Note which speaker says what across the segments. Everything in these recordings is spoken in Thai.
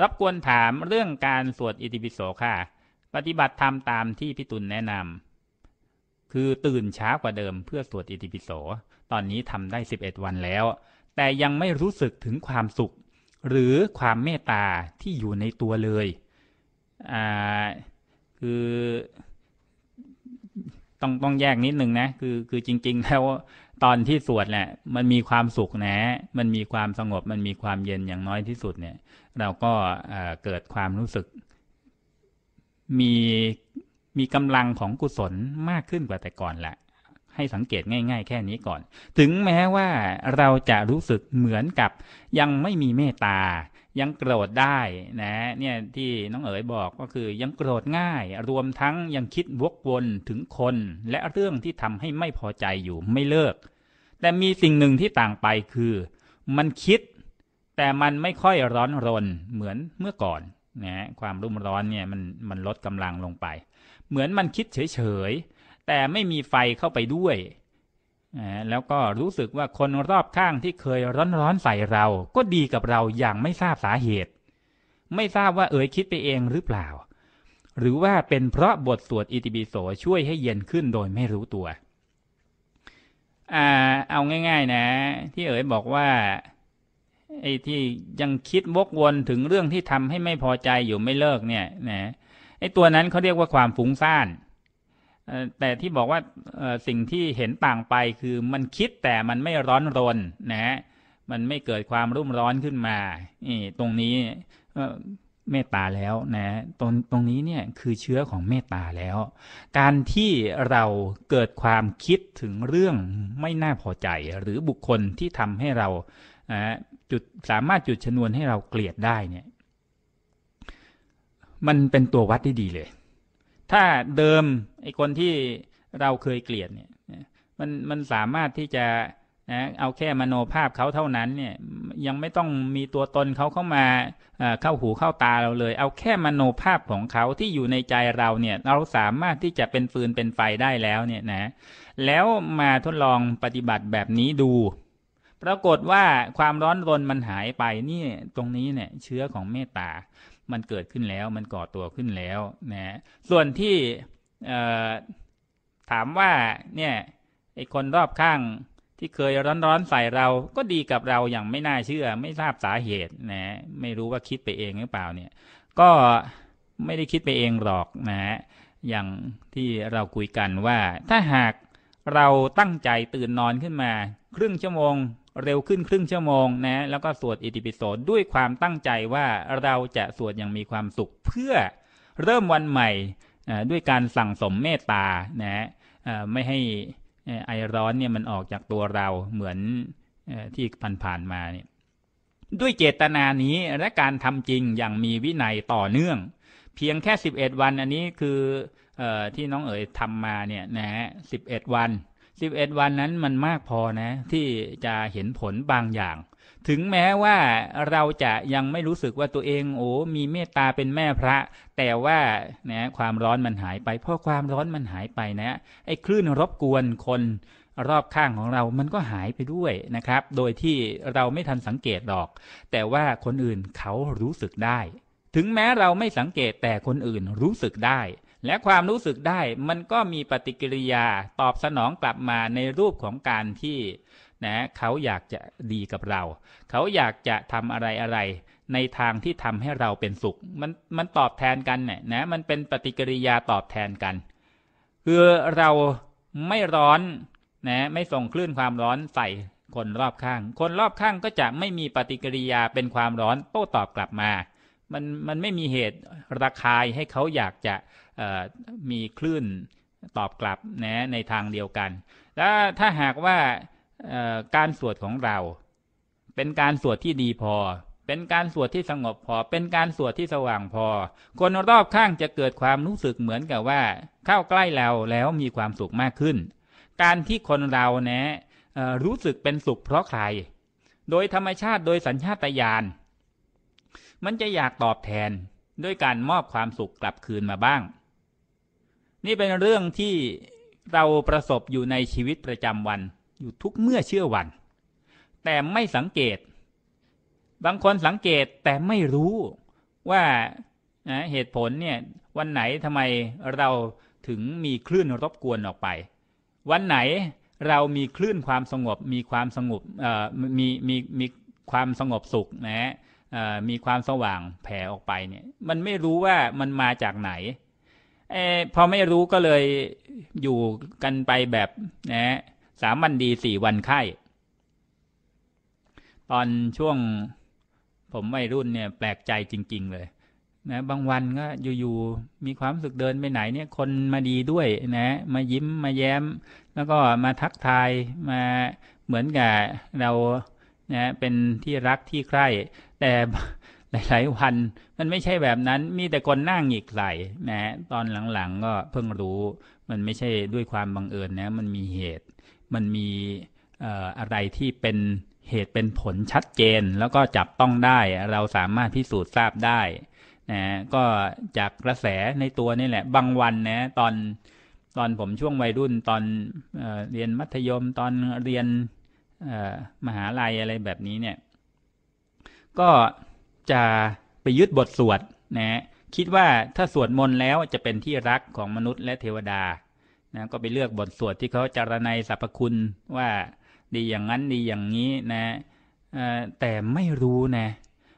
Speaker 1: รับกวนถามเรื่องการสวดอิติปิโส ค่ะ ปฏิบัติธรรมตามที่พี่ตุลแนะนำคือตื่นช้ากว่าเดิมเพื่อสวดอิติปิโส ตอนนี้ทำได้ 11 วันแล้ว แต่ยังไม่รู้สึกถึงความสุข หรือความเมตตาที่อยู่ในตัวเลยอ่าคือต้องต้องแยกนิดนึงนะคือคือจริง ๆ แล้วตอนที่สวดแหละมันมีความสุขนะ มันมีความสงบ มันมีความเย็นอย่างน้อยที่สุดเนี่ย เราก็เกิดความรู้สึกมีมีกำลังของกุศลมากขึ้นกว่าแต่ก่อนแหละ ให้สังเกตง่ายๆแค่นี้ก่อน ถึงแม้ว่าเราจะรู้สึกเหมือนกับยังไม่มีเมตตายังโกรธได้นะเนี่ยที่น้องเอ๋ยบอกก็คือ ยังโกรธง่าย รวมทั้งยังคิดวกวนถึงคน และเรื่องที่ทำให้ไม่พอใจอยู่ไม่เลิก แต่มีสิ่งหนึ่งที่ต่างไปคือมันคิดแต่มันไม่ค่อยร้อนรนเหมือนเมื่อก่อนนะความรุ่มร้อนเนี่ยมันมันลดกำลังลงไป เหมือนมันคิดเฉยๆแต่ไม่มีไฟเข้าไปด้วยแล้วก็รู้สึกว่าคนรอบข้างที่เคยร้อนๆใส่เราก็ดีกับเราอย่างไม่ทราบสาเหตุ ไม่ทราบว่าเอ๋ยคิดไปเองหรือเปล่า หรือว่าเป็นเพราะบทสวดอิติปิโสช่วยให้เย็นขึ้นโดยไม่รู้ตัวอเอาง่าย ๆ นะ ที่เอ๋ยบอกว่า ไอ้ที่ยังคิดวกวนถึงเรื่องที่ทำให้ไม่พอใจอยู่ไม่เลิกเนี่ย นะไอ้ตัวนั้นเขาเรียกว่าความฟุ้งซ่านแต่ที่บอกว่าสิ่งที่เห็นต่างไปคือมันคิดแต่มันไม่ร้อนรนนะฮะมันไม่เกิดความรุ่มร้อนขึ้นมาตรงนี้เมตตาแล้วนะตรงตรงนี้เนี่ยคือเชื้อของเมตตาแล้ว การที่เราเกิดความคิดถึงเรื่องไม่น่าพอใจหรือบุคคลที่ทำให้เราจุดสามารถจุดชนวนให้เราเกลียดได้เนี่ย มันเป็นตัววัดที่ดีเลยถ้าเดิมไอคนที่เราเคยเกลียดเนี่ยมันมันสามารถที่จะนะเอาแค่มโนภาพเขาเท่านั้นเนี่ยยังไม่ต้องมีตัวตนเขาเข้ามาเข้าหูเข้าตาเราเลย เอาแค่มโนภาพของเขาที่อยู่ในใจเราเนี่ยเราสามารถที่จะเป็นฟืนเป็นไฟได้แล้วเนี่ยนะแล้วมาทดลองปฏิบัติแบบนี้ดู ปรากฏว่าความร้อนรนมันหายไปนี่ตรงนี้เนี่ยเชื้อของเมตตามันเกิดขึ้นแล้วมันก่อตัวขึ้นแล้วนะส่วนที่ถามว่าเนี่ยไอคนรอบข้าง ที่เคยร้อนๆใส่เราก็ดีกับเราอย่างไม่น่าเชื่อ ไม่ทราบสาเหตุนะไม่รู้ว่าคิดไปเองหรือเปล่าเนี่ยก็ไม่ได้คิดไปเอง หรอก นะ อย่างที่เราคุยกันว่าถ้าหากเราตั้งใจตื่นนอนขึ้นมา ครึ่งชั่วโมงเร็วขึ้นครึ่งชั่วโมงนะแล้วก็สวดอิติปิโสด้วยความตั้งใจว่าเราจะสวดอย่างมีความสุขเพื่อเริ่มวันใหม่ด้วยการสั่งสมเมตตานะไม่ให้ไอร้อนเนี่ยมันออกจากตัวเราเหมือนที่ผ่านๆมาเนี่ยด้วยเจตนานี้และการทำจริงอย่างมีวินัยต่อเนื่อง เพียงแค่ 11 วัน อันนี้คืออที่น้องเอ๋ยทำมาเนี่ยนะฮะวันสิบเอ็ดวันนั้นมันมากพอนะ ที่จะเห็นผลบางอย่าง ถึงแม้ว่าเราจะยังไม่รู้สึกว่าตัวเองโอ้มีเมตตาเป็นแม่พระ แต่ว่านะความร้อนมันหายไปเพราะความร้อนมันหายไปนะไอ้คลื่นรบกวนคนรอบข้างของเรามันก็หายไปด้วยนะครับโดยที่เราไม่ทันสังเกตหรอก แต่ว่าคนอื่นเขารู้สึกได้ ถึงแม้เราไม่สังเกตแต่คนอื่นรู้สึกได้และความรู้สึกได้มันก็มีปฏิกิริยาตอบสนองกลับมาในรูปของการที่นะเขาอยากจะดีกับเราเขาอยากจะทำอะไรอะไร ในทางที่ทำให้เราเป็นสุข มันมันตอบแทนกันเนี่ยนะมันเป็นปฏิกิริยาตอบแทนกันคือเราไม่ร้อนนะไม่ส่งคลื่นความร้อนใส่คนรอบข้าง คนรอบข้างก็จะไม่มีปฏิกิริยาเป็นความร้อนโต้ตอบกลับมามันมันไม่มีเหตุระคายให้เขาอยากจะมีคลื่นตอบกลับนะในทางเดียวกัน และถ้าหากว่าการสวดของเรา เป็นการสวดที่ดีพอ เป็นการสวดที่สงบพอ เป็นการสวดที่สว่างพอ คนรอบข้างจะเกิดความรู้สึกเหมือนกับว่า เข้าใกล้เราแล้วมีความสุขมากขึ้น การที่คนเรานะรู้สึกเป็นสุขเพราะใคร โดยธรรมชาติโดยสัญชาตญาณมันจะอยากตอบแทนด้วยการมอบความสุขกลับคืนมาบ้าง นี่เป็นเรื่องที่เราประสบอยู่ในชีวิตประจำวัน อยู่ทุกเมื่อเชื่อวัน แต่ไม่สังเกตบางคนสังเกตแต่ไม่รู้ว่าเหตุผลเนี่ยวันไหนทำไมเราถึงมีคลื่นรบกวนออกไป วันไหนเรามีคลื่นความสงบ มีความสงบมีมีมีความสงบสุขนะมีความสว่างแผ่ออกไปเนี่ย มันไม่รู้ว่ามันมาจากไหนอพอไม่รู้ก็เลยอยู่กันไปแบบนะสามวันดีสี่วันไข้ ตอนช่วงผมวัยรุ่นเนี่ยแปลกใจจริงๆเลยนะบางวันก็อยู่ๆ มีความสึกเดินไปไหนเนี่ยคนมาดีด้วยนะมายิ้มมาแย้ม แล้วก็มาทักทายมาเหมือนกับเรานะเป็นที่รักที่ใคร่แต่หลายวัน มันไม่ใช่แบบนั้นมีแต่คนนั่งอีกไหลนะะตอนหลังๆก็เพิ่งรู้ มันไม่ใช่ด้วยความบังเอิญนะมันมีเหตุ มันมีอะไรที่เป็นเหตุเป็นผลชัดเจน แล้วก็จับต้องได้เราสามารถพิสูจน์ทราบได้นะก็จากกระแสในตัว นี่ แหละ บางวันนะตอนตอนผมช่วงวัยรุ่น ตอนเรียนมัธยมตอนเรียนมหาลัยอะไรแบบนี้เนี่ย ก็จะไปยึดบทสวดนะคิดว่าถ้าสวดมนต์แล้วจะเป็นที่รักของมนุษย์และเทวดานะก็ไปเลือกบทสวดที่เขาจารณัยสรรพคุณว่าดีอย่างนั้นดีอย่างนี้นะ แต่ไม่รู้นะ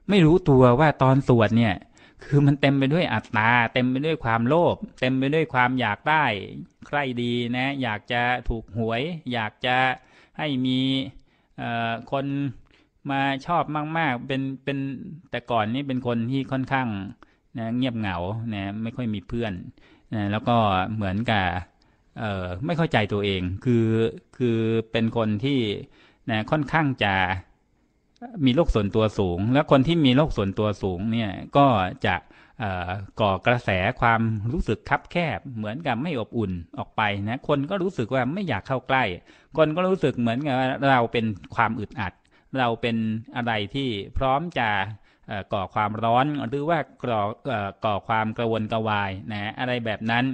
Speaker 1: ไม่รู้ตัวว่าตอนสวดเนี่ย คือมันเต็มไปด้วยอัตตาเต็มไปด้วยความโลภเต็มไปด้วยความอยากได้ใครดีนะอยากจะถูกหวย อยากจะให้มีคนมาชอบมาก ๆเป็นเป็นแต่ก่อนนี่เป็นคนที่ค่อนข้างนะเงียบเหงานะไม่ค่อยมีเพื่อนนะแล้วก็เหมือนกับไม่เข้าใจตัวเอง คือคือเป็นคนที่นะค่อนข้างจะมีโรคส่วนตัวสูง และคนที่มีโรคส่วนตัวสูงเนี่ยก็จะก่อกระแสความรู้สึกคับแคบ เหมือนกับไม่อบอุ่นออกไปนะคนก็รู้สึกว่าไม่อยากเข้าใกล้ คนก็รู้สึกเหมือนกับเราเป็นความอึดอัด เราเป็นอะไรที่พร้อมจะก่อความร้อนหรือว่าก่อก่อความกระวนกระวายนะอะไรแบบนั้น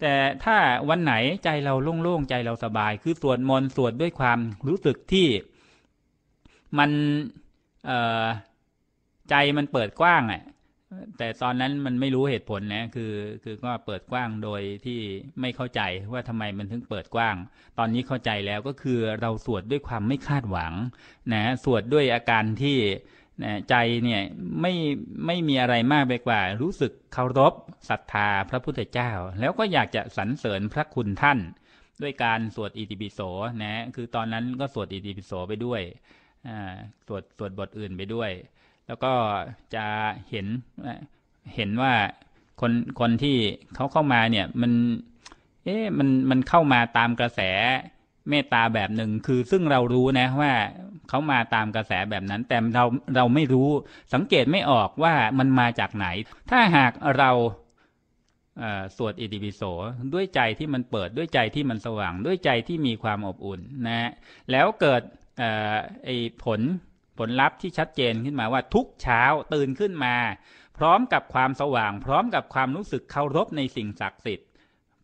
Speaker 1: แต่ถ้าวันไหนใจเราโล่งๆใจเราสบาย คือสวดมนต์สวดด้วยความรู้สึกที่มันใจมันเปิดกว้างอ่ะแต่ตอนนั้นมันไม่รู้เหตุผลนะคือคือก็เปิดกว้างโดยที่ไม่เข้าใจว่าทำไมมันถึงเปิดกว้าง ตอนนี้เข้าใจแล้วก็คือเราสวดด้วยความไม่คาดหวังนะสวดด้วยอาการที่นะใจเนี่ยไม่ไม่มีอะไรมากไปกว่า รู้สึกเคารพศรัทธา พระพุทธเจ้า แล้วก็อยากจะสรรเสริญพระคุณท่าน ด้วยการสวดอิติปิโสนะคือตอนนั้นก็สวดอิติปิโสไปด้วยสวดสวดบทอื่นไปด้วยแล้วก็จะเห็นเห็นว่าคนคนที่เขาเข้ามาเนี่ยมัน เอ๊ะมันมันเข้ามาตามกระแสเมตตาแบบหนึ่งคือซึ่งเรารู้นะ ว่าเขามาตามกระแสแบบนั้นแต่เราเราไม่รู้ สังเกตไม่ออกว่ามันมาจากไหน ถ้าหากเราสวดอิติปิโสด้วยใจที่มันเปิดด้วยใจที่มันสว่างด้วยใจที่มีความอบอุ่นนะ แล้วเกิดไอ้ผลผลลัพธ์ที่ชัดเจนขึ้นมาว่าทุกเช้าตื่นขึ้นมา พร้อมกับความสว่าง พร้อมกับความรู้สึกเคารพในสิ่งศักดิ์สิทธิ์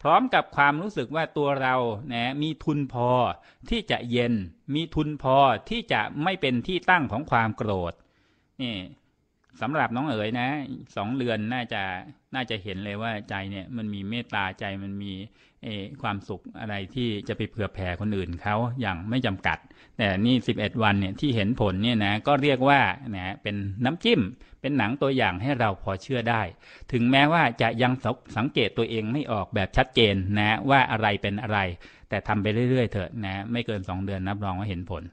Speaker 1: พร้อมกับความรู้สึกว่าตัวเรานะมีทุนพอ ที่จะเย็น มีทุนพอที่จะไม่เป็นที่ตั้งของความโกรธนี่สำหรับน้องเอ๋ยนะสองเดือนน่าจะน่าจะเห็นเลยว่าใจเนี่ยมันมีเมตตาใจมันมีเอความสุขอะไรที่จะไปเผื่อแผ่คนอื่นเขาอย่างไม่จำกัดแต่นี่ 11 วันเนี่ยที่เห็นผลเนี่ยนะก็เรียกว่านะเป็นน้ำจิ้มเป็นหนังตัวอย่างให้เราพอเชื่อได้ ถึงแม้ว่าจะยังสังเกตตัวเองไม่ออกแบบชัดเจนนะว่าอะไรเป็นอะไรแต่ทำไปเรื่อยๆ เถอะนะไม่เกิน 2 เดือนนับรองว่าเห็นผล